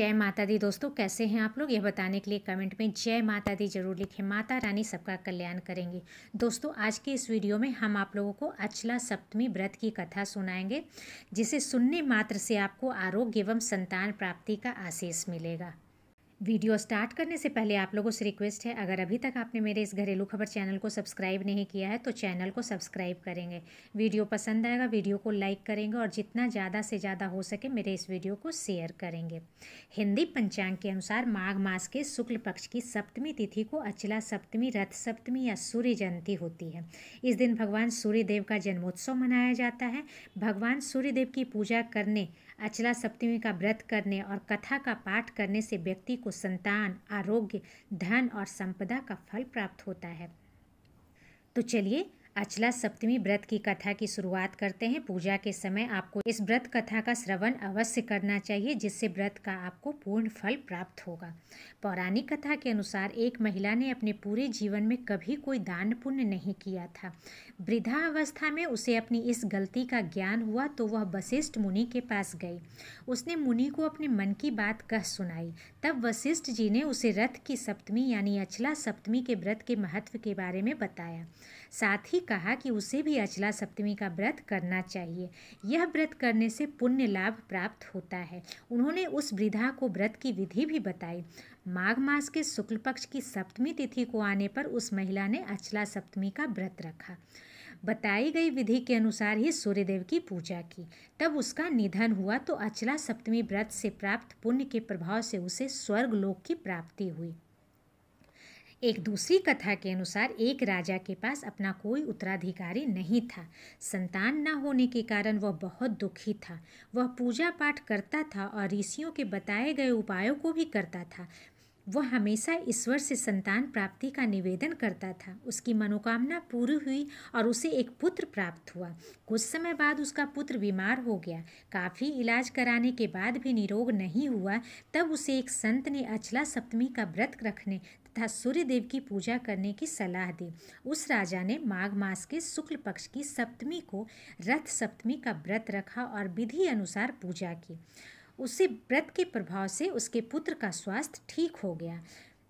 जय माता दी दोस्तों कैसे हैं आप लोग यह बताने के लिए कमेंट में जय माता दी जरूर लिखें माता रानी सबका कल्याण करेंगी दोस्तों आज के इस वीडियो में हम आप लोगों को अचला सप्तमी व्रत की कथा सुनाएंगे जिसे सुनने मात्र से आपको आरोग्य एवं संतान प्राप्ति का आशीष मिलेगा वीडियो स्टार्ट करने से पहले आप लोगों से रिक्वेस्ट है अगर अभी तक आपने मेरे इस घरेलू खबर चैनल को सब्सक्राइब नहीं किया है तो चैनल को सब्सक्राइब करेंगे वीडियो पसंद आएगा वीडियो को लाइक करेंगे और जितना ज़्यादा से ज़्यादा हो सके मेरे इस वीडियो को शेयर करेंगे हिंदी पंचांग के अनुसार माघ मास के शुक्ल पक्ष की सप्तमी तिथि को अचला सप्तमी रथ सप्तमी या सूर्य जयंती होती है इस दिन भगवान सूर्यदेव का जन्मोत्सव मनाया जाता है भगवान सूर्यदेव की पूजा करने अचला सप्तमी का व्रत करने और कथा का पाठ करने से व्यक्ति को संतान आरोग्य धन और संपदा का फल प्राप्त होता है तो चलिए अचला सप्तमी व्रत की कथा की शुरुआत करते हैं पूजा के समय आपको इस व्रत कथा का श्रवण अवश्य करना चाहिए जिससे व्रत का आपको पूर्ण फल प्राप्त होगा पौराणिक कथा के अनुसार एक महिला ने अपने पूरे जीवन में कभी कोई दान पुण्य नहीं किया था वृद्धा अवस्था में उसे अपनी इस गलती का ज्ञान हुआ तो वह वशिष्ठ मुनि के पास गई उसने मुनि को अपने मन की बात कह सुनाई तब वशिष्ठ जी ने उसे रथ की सप्तमी यानी अचला सप्तमी के व्रत के महत्व के बारे में बताया साथ ही कहा कि उसे भी अचला सप्तमी का व्रत करना चाहिए यह व्रत करने से पुण्य लाभ प्राप्त होता है उन्होंने उस वृद्धा को व्रत की विधि भी बताई माघ मास के शुक्ल पक्ष की सप्तमी तिथि को आने पर उस महिला ने अचला सप्तमी का व्रत रखा बताई गई विधि के अनुसार ही सूर्यदेव की पूजा की तब उसका निधन हुआ तो अचला सप्तमी व्रत से प्राप्त पुण्य के प्रभाव से उसे स्वर्ग लोक की प्राप्ति हुई एक दूसरी कथा के अनुसार एक राजा के पास अपना कोई उत्तराधिकारी नहीं था संतान न होने के कारण वह बहुत दुखी था वह पूजा पाठ करता था और ऋषियों के बताए गए उपायों को भी करता था वह हमेशा ईश्वर से संतान प्राप्ति का निवेदन करता था उसकी मनोकामना पूरी हुई और उसे एक पुत्र प्राप्त हुआ कुछ समय बाद उसका पुत्र बीमार हो गया काफ़ी इलाज कराने के बाद भी निरोग नहीं हुआ तब उसे एक संत ने अचला सप्तमी का व्रत रखने तथा सूर्य देव की पूजा करने की सलाह दी उस राजा ने माघ मास के शुक्ल पक्ष की सप्तमी को रथ सप्तमी का व्रत रखा और विधि अनुसार पूजा की उसे व्रत के प्रभाव से उसके पुत्र का स्वास्थ्य ठीक हो गया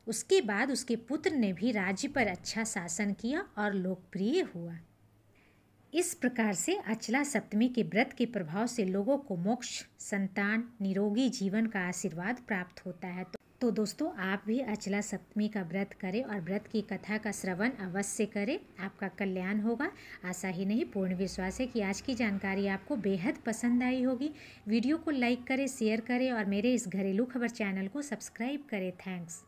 उसके बाद उसके पुत्र ने भी राज्य पर अच्छा शासन किया और लोकप्रिय हुआ इस प्रकार से अचला सप्तमी के व्रत के प्रभाव से लोगों को मोक्ष संतान निरोगी जीवन का आशीर्वाद प्राप्त होता है तो तो दोस्तों आप भी अचला सप्तमी का व्रत करें और व्रत की कथा का श्रवण अवश्य करें आपका कल्याण होगा आशा ही नहीं पूर्ण विश्वास है कि आज की जानकारी आपको बेहद पसंद आई होगी वीडियो को लाइक करें शेयर करें और मेरे इस घरेलू खबर चैनल को सब्सक्राइब करें थैंक्स